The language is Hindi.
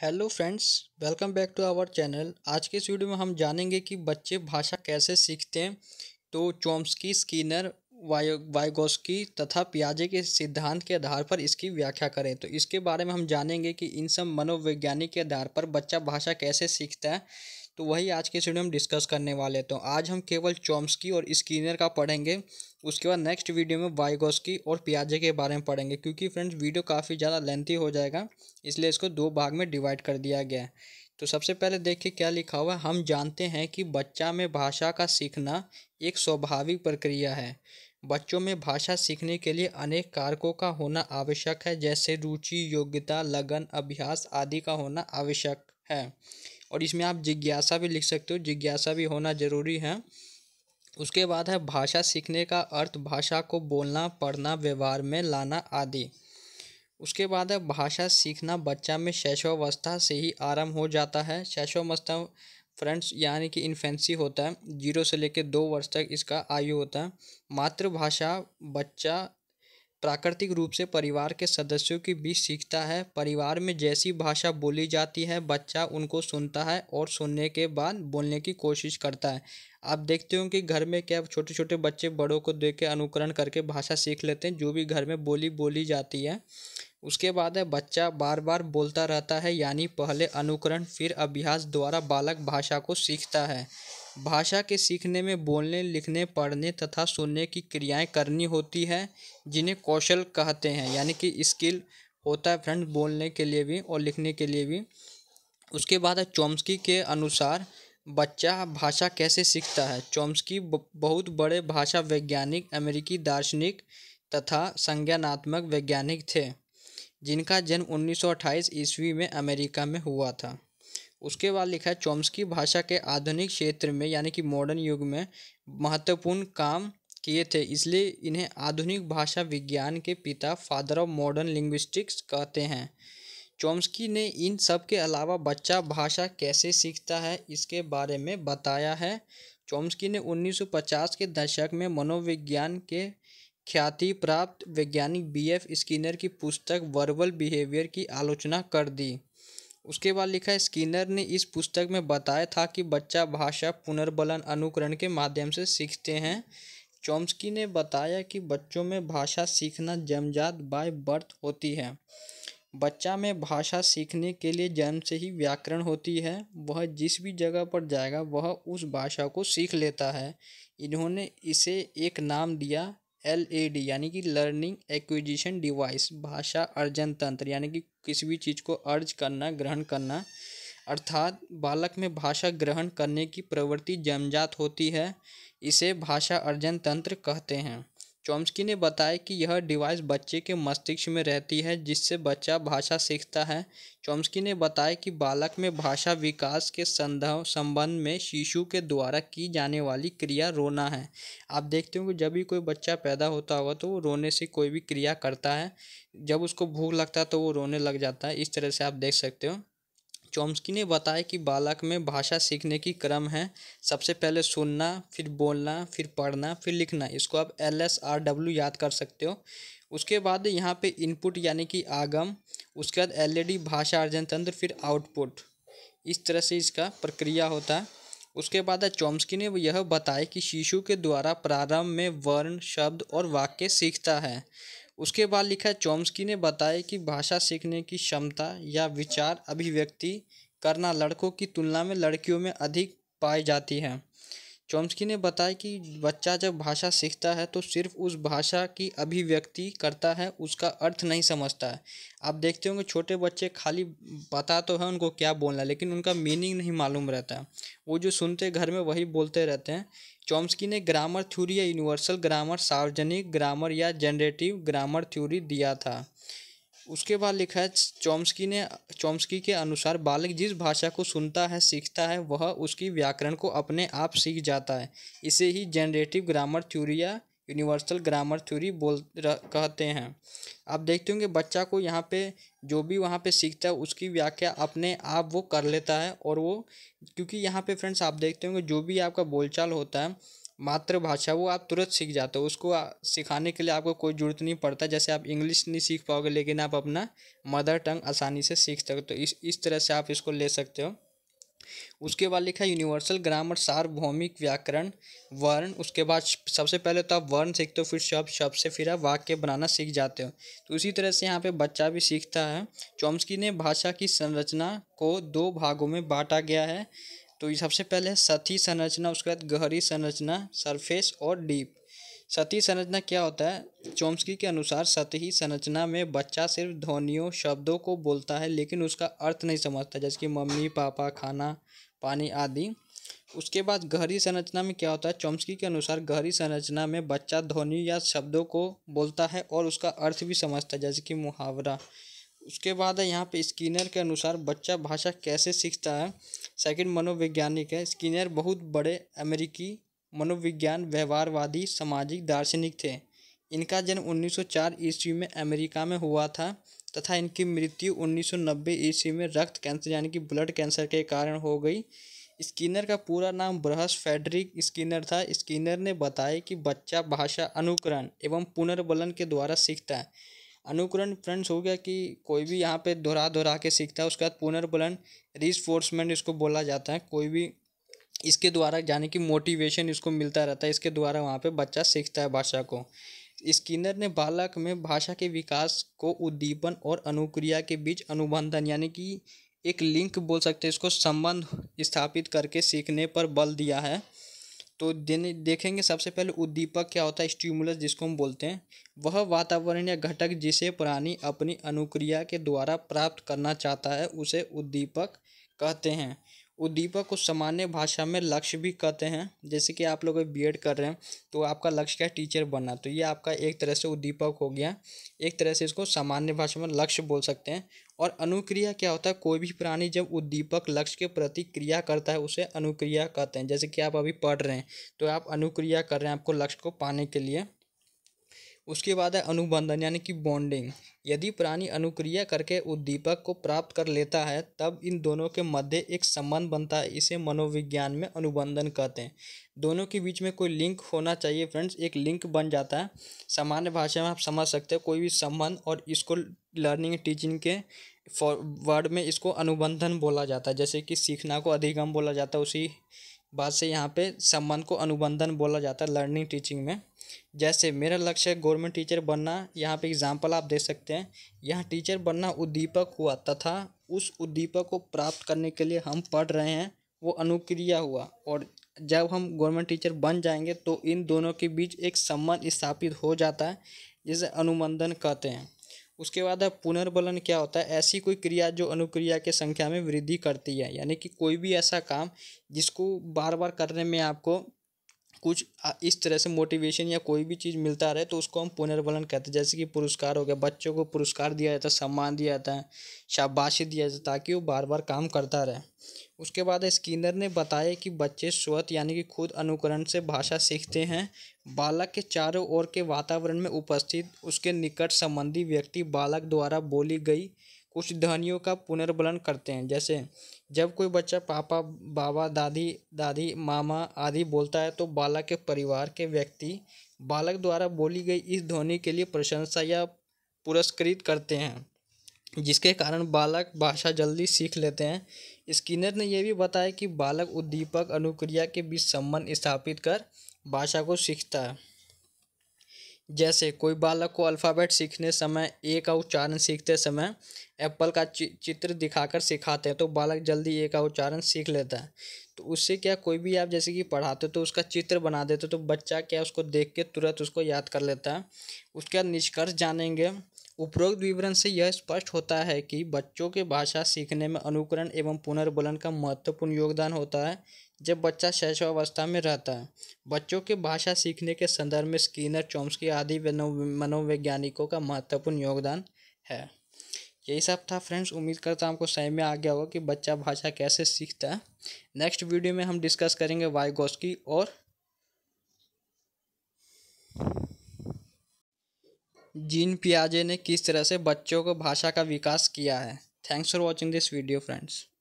hello friends welcome back to our channel आज के इस वीडियो में हम जानेंगे कि बच्चे भाषा कैसे सीखते हैं तो चोम्सकी स्कीनर वायो वायगोस्की तथा पियाजे के सिद्धांत के आधार पर इसकी व्याख्या करें तो इसके बारे में हम जानेंगे कि इन सब मनोवैज्ञानिक के आधार पर बच्चा भाषा कैसे सीखता है तो वही आज के वीडियो में डिस्कस करने वाले तो आज हम केवल चॉम्सकी और स्किनर का पढ़ेंगे उसके बाद नेक्स्ट वीडियो में वाइगोस्की और प्याजे के बारे में पढ़ेंगे क्योंकि फ्रेंड्स वीडियो काफ़ी ज़्यादा लेंथी हो जाएगा इसलिए इसको दो भाग में डिवाइड कर दिया गया है तो सबसे पहले देखिए क्या लिखा हुआ है हम जानते हैं कि बच्चा में भाषा का सीखना एक स्वाभाविक प्रक्रिया है बच्चों में भाषा सीखने के लिए अनेक कारकों का होना आवश्यक है जैसे रुचि योग्यता लगन अभ्यास आदि का होना आवश्यक है और इसमें आप जिज्ञासा भी लिख सकते हो जिज्ञासा भी होना ज़रूरी है उसके बाद है भाषा सीखने का अर्थ भाषा को बोलना पढ़ना व्यवहार में लाना आदि उसके बाद है भाषा सीखना बच्चा में शैशवावस्था से ही आरंभ हो जाता है शैशवावस्था फ्रेंड्स यानी कि इन्फेंसी होता है जीरो से लेकर दो वर्ष तक इसका आयु होता है मातृभाषा बच्चा प्राकृतिक रूप से परिवार के सदस्यों के बीच सीखता है परिवार में जैसी भाषा बोली जाती है बच्चा उनको सुनता है और सुनने के बाद बोलने की कोशिश करता है आप देखते हो कि घर में क्या छोटे छोटे बच्चे बड़ों को देख के अनुकरण करके भाषा सीख लेते हैं जो भी घर में बोली बोली जाती है उसके बाद है बच्चा बार बार बोलता रहता है यानी पहले अनुकरण फिर अभ्यास द्वारा बालक भाषा को सीखता है भाषा के सीखने में बोलने लिखने पढ़ने तथा सुनने की क्रियाएँ करनी होती है जिन्हें कौशल कहते हैं यानी कि स्किल होता है फ्रेंड बोलने के लिए भी और लिखने के लिए भी उसके बाद है चॉम्स्की के अनुसार बच्चा भाषा कैसे सीखता है चोम्सकी बहुत बड़े भाषा वैज्ञानिक अमेरिकी दार्शनिक तथा संज्ञानात्मक वैज्ञानिक थे जिनका जन्म 1928 ईस्वी में अमेरिका में हुआ था उसके बाद लिखा है चोम्स्की भाषा के आधुनिक क्षेत्र में यानी कि मॉडर्न युग में महत्वपूर्ण काम किए थे इसलिए इन्हें आधुनिक भाषा विज्ञान के पिता फादर ऑफ मॉडर्न लिंग्विस्टिक्स कहते हैं चोम्स्की ने इन सब के अलावा बच्चा भाषा कैसे सीखता है इसके बारे में बताया है चोम्स्की ने 1950 के दशक में मनोविज्ञान के ख्याति प्राप्त वैज्ञानिक बी एफ स्किनर की पुस्तक वर्बल बिहेवियर की आलोचना कर दी उसके बाद लिखा है स्किनर ने इस पुस्तक में बताया था कि बच्चा भाषा पुनर्बलन अनुकरण के माध्यम से सीखते हैं चॉम्स्की ने बताया कि बच्चों में भाषा सीखना जमजात बाय बर्थ होती है बच्चा में भाषा सीखने के लिए जन्म से ही व्याकरण होती है वह जिस भी जगह पर जाएगा वह उस भाषा को सीख लेता है इन्होंने इसे एक नाम दिया एल ए डी यानी कि लर्निंग एक्विजिशन डिवाइस भाषा अर्जन तंत्र यानी कि किसी भी चीज़ को अर्ज करना ग्रहण करना अर्थात बालक में भाषा ग्रहण करने की प्रवृत्ति जमजात होती है इसे भाषा अर्जन तंत्र कहते हैं चॉम्स्की ने बताया कि यह डिवाइस बच्चे के मस्तिष्क में रहती है जिससे बच्चा भाषा सीखता है चॉम्स्की ने बताया कि बालक में भाषा विकास के संदर्भ संबंध में शिशु के द्वारा की जाने वाली क्रिया रोना है आप देखते हो कि जब भी कोई बच्चा पैदा होता होगा तो वो रोने से कोई भी क्रिया करता है जब उसको भूख लगता है तो वो रोने लग जाता है इस तरह से आप देख सकते हो चॉम्स्की ने बताया कि बालक में भाषा सीखने की क्रम है सबसे पहले सुनना फिर बोलना फिर पढ़ना फिर लिखना इसको आप एल एस आर डब्ल्यू याद कर सकते हो उसके बाद यहाँ पे इनपुट यानी कि आगम उसके बाद एल ए डी भाषा अर्जन तंत्र फिर आउटपुट इस तरह से इसका प्रक्रिया होता है उसके बाद चॉम्स्की ने यह बताया कि शिशु के द्वारा प्रारंभ में वर्ण शब्द और वाक्य सीखता है उसके बाद लिखा है चोम्स्की ने बताया कि भाषा सीखने की क्षमता या विचार अभिव्यक्ति करना लड़कों की तुलना में लड़कियों में अधिक पाई जाती है चॉम्स्की ने बताया कि बच्चा जब भाषा सीखता है तो सिर्फ उस भाषा की अभिव्यक्ति करता है उसका अर्थ नहीं समझता है आप देखते होंगे छोटे बच्चे खाली पता तो है उनको क्या बोलना है लेकिन उनका मीनिंग नहीं मालूम रहता है वो जो सुनते घर में वही बोलते रहते हैं चॉम्स्की ने ग्रामर थ्योरी या यूनिवर्सल ग्रामर सार्वजनिक ग्रामर या जनरेटिव ग्रामर थ्योरी दिया था उसके बाद लिखा है चॉम्स्की ने चॉम्स्की के अनुसार बालक जिस भाषा को सुनता है सीखता है वह उसकी व्याकरण को अपने आप सीख जाता है इसे ही जनरेटिव ग्रामर थ्यूरी या यूनिवर्सल ग्रामर थ्यूरी बोल कहते हैं आप देखते होंगे बच्चा को यहाँ पे जो भी वहाँ पे सीखता है उसकी व्याख्या अपने आप वो कर लेता है और वो क्योंकि यहाँ पे फ्रेंड्स आप देखते होंगे जो भी आपका बोलचाल होता है मातृभाषा वो आप तुरंत सीख जाते हो उसको सिखाने के लिए आपको कोई ज़रूरत नहीं पड़ता जैसे आप इंग्लिश नहीं सीख पाओगे लेकिन आप अपना मदर टंग आसानी से सीख सकते हो तो इस इस तरह से आप इसको ले सकते हो उसके बाद लिखा यूनिवर्सल ग्रामर सार्वभौमिक व्याकरण वर्ण उसके बाद सबसे पहले तो आप वर्ण सीखते हो फिर शब्द शब्द से फिर आप वाक्य बनाना सीख जाते हो तो उसी तरह से यहाँ पे बच्चा भी सीखता है चॉम्स्की ने भाषा की संरचना को दो भागों में बांटा गया है तो ये सबसे पहले सती संरचना उसके बाद गहरी संरचना सरफेस और डीप सती संरचना क्या होता है चोम्स्की के अनुसार सतही संरचना में बच्चा सिर्फ ध्वनियों शब्दों को बोलता है लेकिन उसका अर्थ नहीं समझता जैसे कि मम्मी पापा खाना पानी आदि उसके बाद गहरी संरचना में क्या होता है चोम्स्की के अनुसार गहरी संरचना में बच्चा ध्वनि या शब्दों को बोलता है और उसका अर्थ भी समझता है जैसे कि मुहावरा उसके बाद है यहाँ पे स्किनर के अनुसार बच्चा भाषा कैसे सीखता है सेकंड मनोवैज्ञानिक है स्किनर बहुत बड़े अमेरिकी मनोविज्ञान व्यवहारवादी सामाजिक दार्शनिक थे इनका जन्म 1904 ईस्वी में अमेरिका में हुआ था तथा इनकी मृत्यु 1990 ईस्वी में रक्त कैंसर यानी कि ब्लड कैंसर के कारण हो गई स्किनर का पूरा नाम ब्रहस फेडरिक स्किनर था स्किनर ने बताया कि बच्चा भाषा अनुकरण एवं पुनर्बलन के द्वारा सीखता है अनुकरण फ्रेंड्स हो गया कि कोई भी यहाँ पे दोहरा दोहरा के सीखता है उसके बाद पुनर्बलन रिस्फोर्समेंट इसको बोला जाता है कोई भी इसके द्वारा जाने की मोटिवेशन इसको मिलता रहता है इसके द्वारा वहाँ पे बच्चा सीखता है भाषा को स्किनर ने बालक में भाषा के विकास को उद्दीपन और अनुक्रिया के बीच अनुबंधन यानी कि एक लिंक बोल सकते हैं इसको संबंध स्थापित करके सीखने पर बल दिया है तो देखेंगे सबसे पहले उद्दीपक क्या होता है स्ट्यूमुलस जिसको हम बोलते हैं वह वातावरण या घटक जिसे प्राणी अपनी अनुक्रिया के द्वारा प्राप्त करना चाहता है उसे उद्दीपक कहते हैं उद्दीपक को सामान्य भाषा में लक्ष्य भी कहते हैं जैसे कि आप लोग बी एड कर रहे हैं तो आपका लक्ष्य क्या है टीचर बनना तो ये आपका एक तरह से उद्दीपक हो गया एक तरह से इसको सामान्य भाषा में लक्ष्य बोल सकते हैं और अनुक्रिया क्या होता है कोई भी प्राणी जब उद्दीपक लक्ष्य के प्रति क्रिया करता है उसे अनुक्रिया कहते हैं जैसे कि आप अभी पढ़ रहे हैं तो आप अनुक्रिया कर रहे हैं आपको लक्ष्य को पाने के लिए उसके बाद है अनुबंधन यानी कि बॉन्डिंग यदि प्राणी अनुक्रिया करके उद्दीपक को प्राप्त कर लेता है तब इन दोनों के मध्य एक संबंध बनता है इसे मनोविज्ञान में अनुबंधन कहते हैं दोनों के बीच में कोई लिंक होना चाहिए फ्रेंड्स एक लिंक बन जाता है सामान्य भाषा में आप समझ सकते हैं कोई भी संबंध और इसको लर्निंग टीचिंग के वर्ड में इसको अनुबंधन बोला जाता है जैसे कि सीखना को अधिगम बोला जाता है उसी बात से यहाँ पे संबंध को अनुबंधन बोला जाता है लर्निंग टीचिंग में जैसे मेरा लक्ष्य है गवर्नमेंट टीचर बनना यहाँ पे एग्जांपल आप देख सकते हैं यहाँ टीचर बनना उद्दीपक हुआ तथा उस उद्दीपक को प्राप्त करने के लिए हम पढ़ रहे हैं वो अनुक्रिया हुआ और जब हम गवर्नमेंट टीचर बन जाएंगे तो इन दोनों के बीच एक संबंध स्थापित हो जाता है जिसे अनुमंदन कहते हैं उसके बाद अब पुनर्बलन क्या होता है ऐसी कोई क्रिया जो अनुक्रिया के संख्या में वृद्धि करती है यानी कि कोई भी ऐसा काम जिसको बार बार करने में आपको कुछ इस तरह से मोटिवेशन या कोई भी चीज़ मिलता रहे तो उसको हम पुनर्वलन कहते हैं जैसे कि पुरस्कार हो गया बच्चों को पुरस्कार दिया जाता है सम्मान दिया जाता है शाबाशी दिया जाता है ताकि वो बार बार काम करता रहे उसके बाद स्किनर ने बताया कि बच्चे स्वत यानी कि खुद अनुकरण से भाषा सीखते हैं बालक के चारों ओर के वातावरण में उपस्थित उसके निकट संबंधी व्यक्ति बालक द्वारा बोली गई कुछ ध्वनियों का पुनर्वलन करते हैं जैसे जब कोई बच्चा पापा बाबा दादी दादी मामा आदि बोलता है तो बालक के परिवार के व्यक्ति बालक द्वारा बोली गई इस ध्वनि के लिए प्रशंसा या पुरस्कृत करते हैं जिसके कारण बालक भाषा जल्दी सीख लेते हैं स्किनर ने यह भी बताया कि बालक उद्दीपक अनुक्रिया के बीच संबंध स्थापित कर भाषा को सीखता है जैसे कोई बालक को अल्फ़ाबेट सीखने समय ए का उच्चारण सीखते समय एप्पल का चि चित्र दिखाकर सिखाते हैं तो बालक जल्दी ए का उच्चारण सीख लेता है तो उससे क्या कोई भी आप जैसे कि पढ़ाते तो उसका चित्र बना देते तो बच्चा क्या उसको देख के तुरंत उसको याद कर लेता है उसके बाद निष्कर्ष जानेंगे उपरोक्त विवरण से यह स्पष्ट होता है कि बच्चों के भाषा सीखने में अनुकरण एवं पुनर्बलन का महत्वपूर्ण योगदान होता है जब बच्चा शैशवावस्था में रहता है बच्चों के भाषा सीखने के संदर्भ में स्कीनर चोम्स्की आदि मनोवैज्ञानिकों का महत्वपूर्ण योगदान है यही सब था फ्रेंड्स उम्मीद करता हूँ आपको सही में आ गया होगा कि बच्चा भाषा कैसे सीखता है नेक्स्ट वीडियो में हम डिस्कस करेंगे वाइगोस्की और जीन पियाजे ने किस तरह से बच्चों को भाषा का विकास किया है thanks for watching this video friends